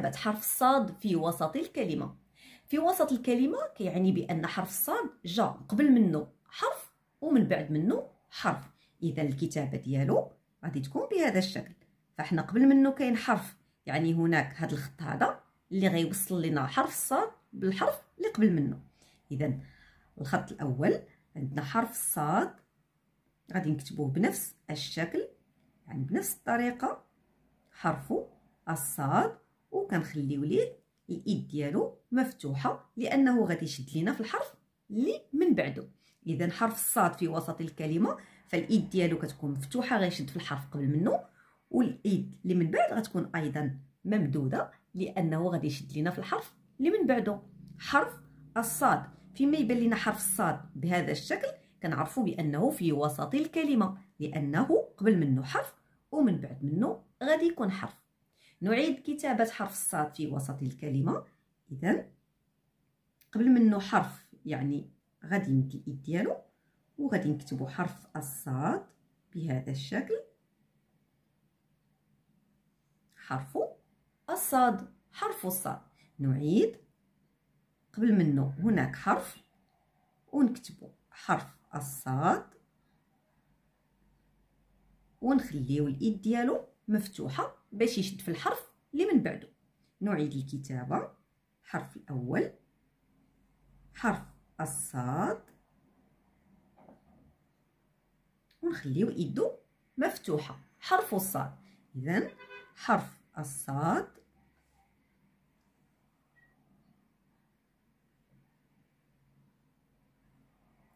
كتابة حرف الصاد في وسط الكلمة في وسط الكلمة كيعني بأن حرف الصاد جا قبل منه حرف ومن بعد منه حرف إذا الكتابة ديالو غادي تكون بهذا الشكل فاحنا قبل منه كاين حرف يعني هناك هذا الخط هذا اللي غيوصل لنا حرف الصاد بالحرف اللي قبل منه إذا الخط الأول عندنا حرف الصاد غادي نكتبوه بنفس الشكل يعني بنفس الطريقة حرفه الصاد وكنخليو ليه الايد ديالو مفتوحه لانه غادي يشد لينا في الحرف اللي من بعده اذا حرف الصاد في وسط الكلمه فالايد ديالو كتكون مفتوحه غيشد في الحرف قبل منه والايد اللي من بعد غتكون ايضا ممدوده لانه غادي يشد لينا في الحرف اللي من بعده حرف الصاد فيما يبان لنا حرف الصاد بهذا الشكل كنعرفوا بانه في وسط الكلمه لانه قبل منه حرف ومن بعد منه غادي يكون حرف نعيد كتابة حرف الصاد في وسط الكلمة إذا قبل منه حرف يعني غادي نمد الإيد ديالو وغادي نكتبو حرف الصاد بهذا الشكل حرف الصاد حرف الصاد نعيد قبل منه هناك حرف ونكتبو حرف الصاد ونخليو الإيد ديالو مفتوحة باش يشد في الحرف اللي من بعده نعيد الكتابه الحرف الاول حرف الصاد ونخليو ايدو مفتوحه حرف الصاد اذا حرف الصاد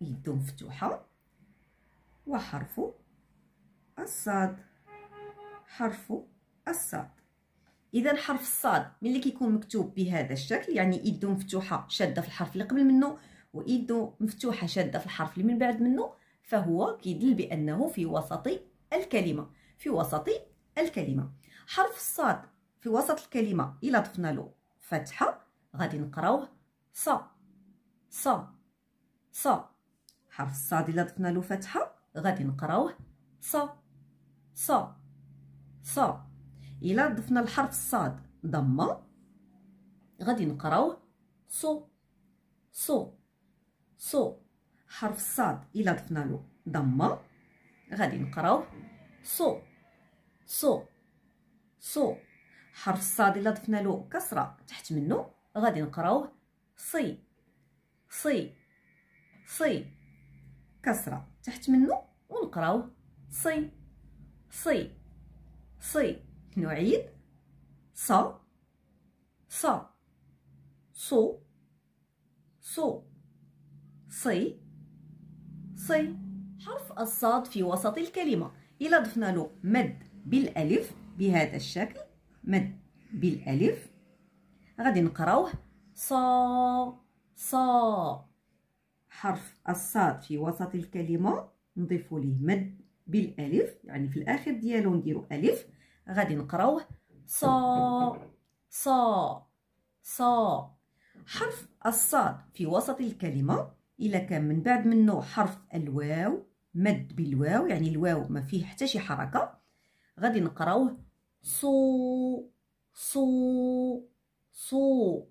يدو مفتوحه وحرف الصاد حرف الصاد اذا حرف الصاد ملي كيكون مكتوب بهذا الشكل يعني يدو مفتوحه شاده في الحرف اللي قبل منه ويدو مفتوحه شاده في الحرف اللي من بعد منه فهو كيدل بانه في وسط الكلمه في وسط الكلمه حرف الصاد في وسط الكلمه الا ضفنا له فتحه غادي نقراوه ص ص ص حرف الصاد الا ضفنا له فتحه غادي نقراوه ص ص ص الا ضفنا الحرف الصاد ضمه غادي نقراوه صو صو صو حرف الصاد الا ضفنا له ضمه غادي نقراوه صو صو صو حرف الصاد الا ضفنا له كسره تحت منه غادي نقراوه صي صي صي كسره تحت منه ونقراوه صي صي صي نعيد ص ص صو صو صي صي حرف الصاد في وسط الكلمة إلا ضفنا له مد بالألف بهذا الشكل مد بالألف غادي نقراوه صا صا حرف الصاد في وسط الكلمة نضيف ليه مد بالألف يعني في الآخر ديالو نديرو ألف غادي نقراوه ص ص ص حرف الصاد في وسط الكلمة إلا كان من بعد منه حرف الواو مد بالواو يعني الواو ما فيه حتى شي حركة غادي نقراوه صو صو صو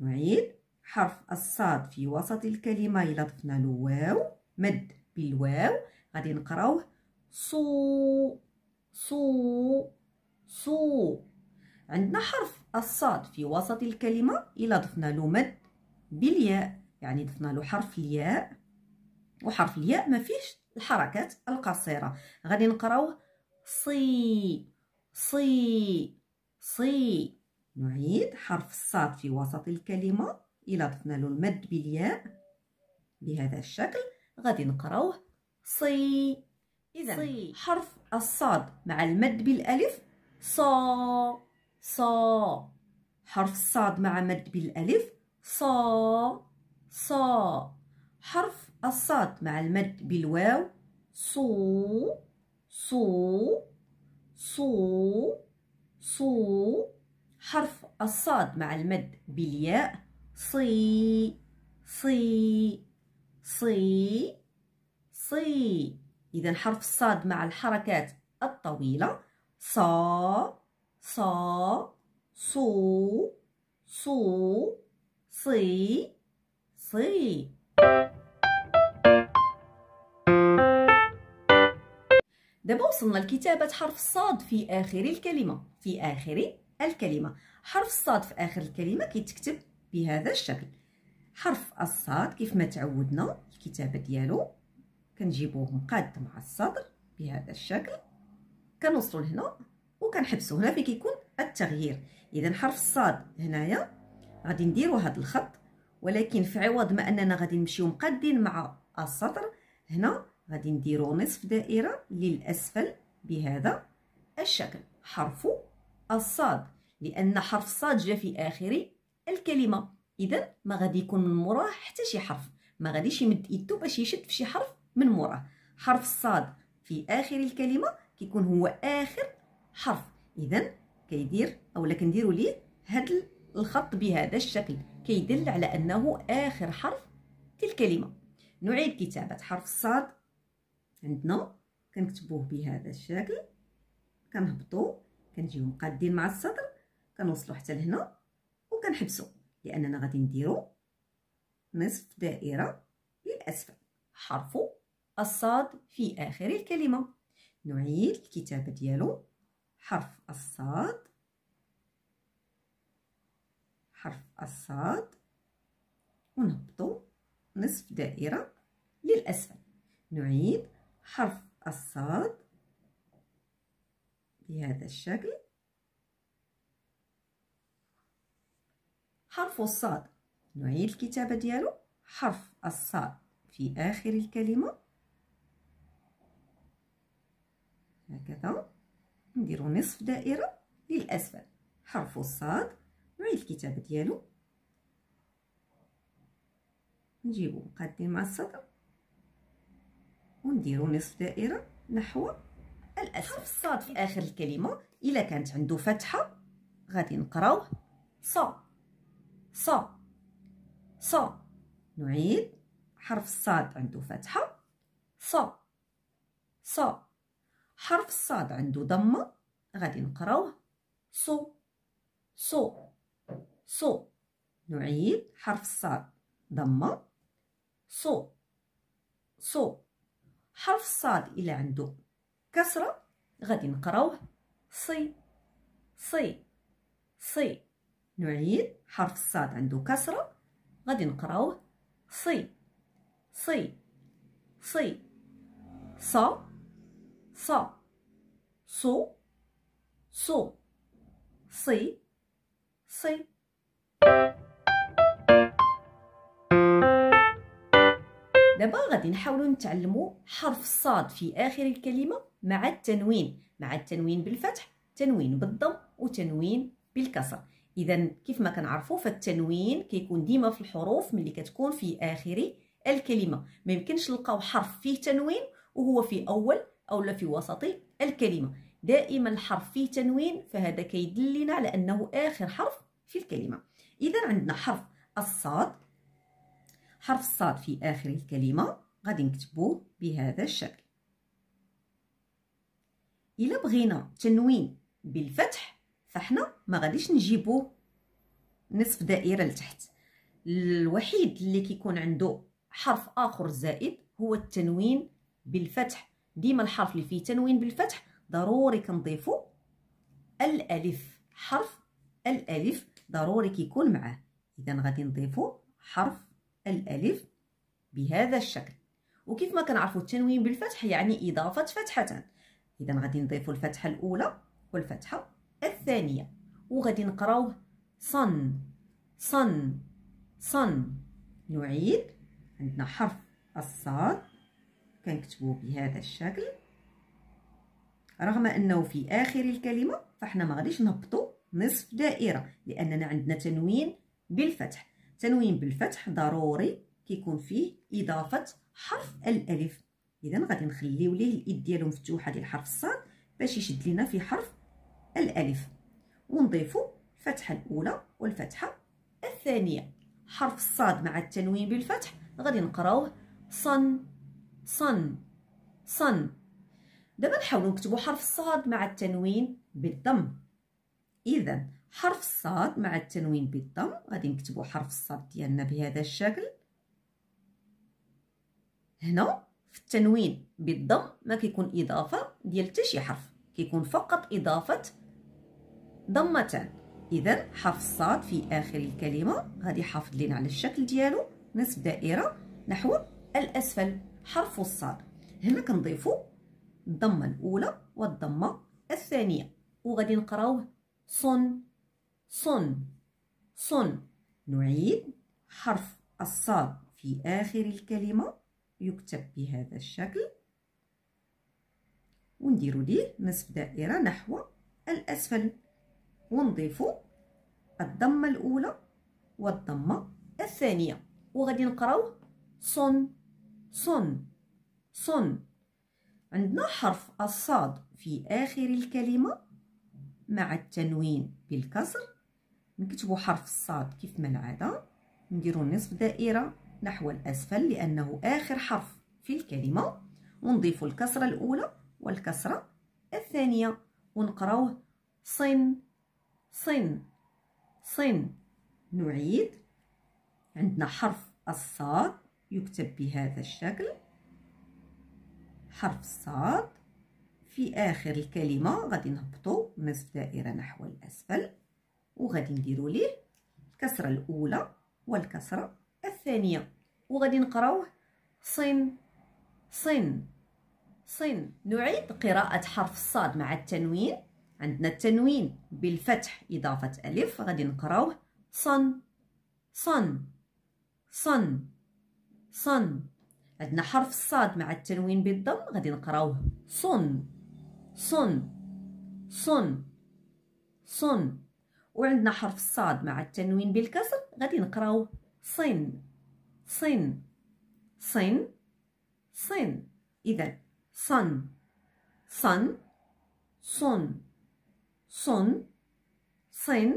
نعيد حرف الصاد في وسط الكلمة إلا ضفنا له واو مد بالواو غادي نقراوه صو صو صو عندنا حرف الصاد في وسط الكلمة إلا ضفنا له مد بالياء يعني ضفنا له حرف الياء وحرف الياء ما فيش الحركات القصيرة غادي نقراوه صي صي صي نعيد حرف الصاد في وسط الكلمة إلا ضفنا له المد بالياء بهذا الشكل غادي نقراوه صي إذا حرف الصاد مع المد بالألف صا صا حرف الصاد مع مد بالالف صا صا حرف الصاد مع المد بالواو صو صو صو صو حرف الصاد مع المد بالياء صي صي صي صي إذا حرف الصاد مع الحركات الطويلة ص ص صو صو صي صي دابا وصلنا لكتابة حرف الصاد في آخر الكلمة في آخر الكلمة حرف الصاد في آخر الكلمة كيتكتب بهذا الشكل حرف الصاد كيف ما تعودنا الكتابة ديالو كنجيبوه مقاد مع الصدر بهذا الشكل كنوصلوا لهنا وكنحبسوا هنا فين كيكون التغيير اذا حرف الصاد هنايا غادي نديروا هذا الخط ولكن في عوض ما اننا غادي نمشيو مقادين مع السطر هنا غادي نديرو نصف دائره للاسفل بهذا الشكل حرف الصاد لان حرف الصاد جا في اخر الكلمه اذا ما غادي يكون من موراه حتى شي حرف ما غاديش يمد يدو باش يشد في شي حرف من موراه حرف الصاد في اخر الكلمه كيكون هو اخر حرف اذا كيدير اولا كنديروا ليه هاد الخط بهذا الشكل كيدل على انه اخر حرف تلك الكلمه نعيد كتابه حرف الصاد عندنا كنكتبوه بهذا الشكل كنهبطوا كنجيو مقادين مع السطر كنوصلوا حتى لهنا وكنحبسوا لاننا غادي نديرو نصف دائره للاسفل حرف الصاد في اخر الكلمه نعيد الكتابة ديالو حرف الصاد حرف الصاد ونهبطو نصف دائرة للأسفل نعيد حرف الصاد بهذا الشكل حرف الصاد نعيد الكتابة ديالو حرف الصاد في آخر الكلمة هكذا نديرو نصف دائره للاسفل حرف الصاد نعيد الكتابه ديالو نجيبو قادين مع الصدر ونديرو نصف دائره نحو الاسفل حرف الصاد في اخر الكلمه الا كانت عنده فتحه غادي نقراوه ص ص ص نعيد حرف الصاد عنده فتحه ص ص حرف الصاد عنده ضمه غادي نقراوه صو صو صو نعيد حرف الصاد ضمه صو صو حرف الصاد الى عنده كسره غادي نقراوه صي صي صي نعيد حرف الصاد عنده كسره غادي نقراوه صي صي صي صا ص صو صو صي صي دابا غادي نحاولوا نتعلموا حرف الصاد في اخر الكلمه مع التنوين مع التنوين بالفتح تنوين بالضم وتنوين بالكسر اذا كيف ما كنعرفوا فالتنوين كيكون ديما في الحروف ملي كتكون في اخر الكلمه ما يمكنش نلقاو حرف فيه تنوين وهو في اول أو في وسط الكلمة دائما الحرف فيه تنوين فهذا كيدلنا على أنه آخر حرف في الكلمة إذا عندنا حرف الصاد حرف الصاد في آخر الكلمة غادي نكتبوه بهذا الشكل إلا بغينا تنوين بالفتح فحنا ما غاديش نجيبوه نصف دائرة لتحت الوحيد اللي كيكون عنده حرف آخر زائد هو التنوين بالفتح ديما الحرف اللي فيه تنوين بالفتح ضروري كنضيفو الالف حرف الالف ضروري كيكون معاه اذا غادي نضيفو حرف الالف بهذا الشكل وكيف ما كنعرفو التنوين بالفتح يعني اضافه فتحتان اذا غادي نضيفو الفتحه الاولى والفتحه الثانيه وغادي نقراوه صن صن صن نعيد عندنا حرف الصاد كنكتبوه بهذا الشكل رغم انه في اخر الكلمه فاحنا ما غاديش نهبطوا نصف دائره لاننا عندنا تنوين بالفتح تنوين بالفتح ضروري كيكون فيه اضافه حرف الالف اذا غادي نخليو ليه الايد ديالو مفتوحه ديال حرف الصاد باش يشد لينا في حرف الالف ونضيفو الفتحه الاولى والفتحه الثانيه حرف الصاد مع التنوين بالفتح غادي نقراوه صن صن صن دابا نحاولوا نكتبوا حرف الصاد مع التنوين بالضم اذا حرف الصاد مع التنوين بالضم غادي نكتبوا حرف الصاد ديالنا بهذا الشكل هنا في التنوين بالضم ما كيكون اضافه ديال حتى شي حرف كيكون فقط اضافه ضمتان اذا حرف الصاد في اخر الكلمه غادي حافظ لينا على الشكل ديالو نصف دائره نحو الاسفل حرف الصاد هنا كنضيفو الضمه الاولى والضمه الثانيه وغادي نقراوه صن صن صن نعيد حرف الصاد في اخر الكلمه يكتب بهذا الشكل ونديرو ليه نصف دائره نحو الاسفل ونضيفو الضمه الاولى والضمه الثانيه وغادي نقراوه صن صن صن عندنا حرف الصاد في آخر الكلمة مع التنوين بالكسر نكتبو حرف الصاد كيف ما العادة نديرو نصف دائرة نحو الأسفل لأنه آخر حرف في الكلمة ونضيف الكسرة الأولى والكسرة الثانية ونقراوه صن صن صن نعيد عندنا حرف الصاد يكتب بهذا الشكل حرف الصاد في آخر الكلمة غادي نهبطو نصف دائرة نحو الأسفل وغادي نديرو ليه الكسرة الأولى والكسرة الثانية وغادي نقراوه صن صن صن نعيد قراءة حرف الصاد مع التنوين عندنا التنوين بالفتح إضافة ألف غادي نقراوه صن صن صن صن عندنا حرف الصاد مع التنوين بالضم غادي نقراوه صن صن صن صن وعندنا حرف الصاد مع التنوين بالكسر غادي نقراوه صن صن صن صن اذا صن صن صن صن صن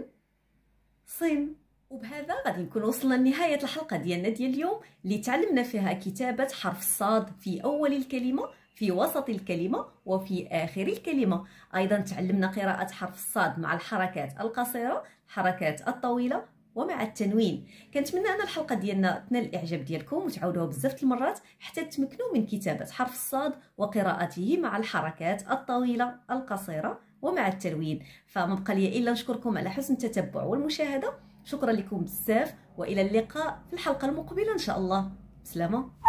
صن وبهذا غادي نكون وصلنا لنهايه الحلقه ديالنا ديال اليوم اللي تعلمنا فيها كتابه حرف الصاد في اول الكلمه في وسط الكلمه وفي اخر الكلمه ايضا تعلمنا قراءه حرف الصاد مع الحركات القصيره الحركات الطويله ومع التنوين كنتمنى ان الحلقه ديالنا تنال الاعجاب ديالكم وتعاودوها بزاف المرات حتى تمكنوا من كتابه حرف الصاد وقراءته مع الحركات الطويله القصيره ومع التلوين فما بقى لي الا نشكركم على حسن التتبع والمشاهده شكرا لكم بزاف والى اللقاء في الحلقه المقبله ان شاء الله بسلامه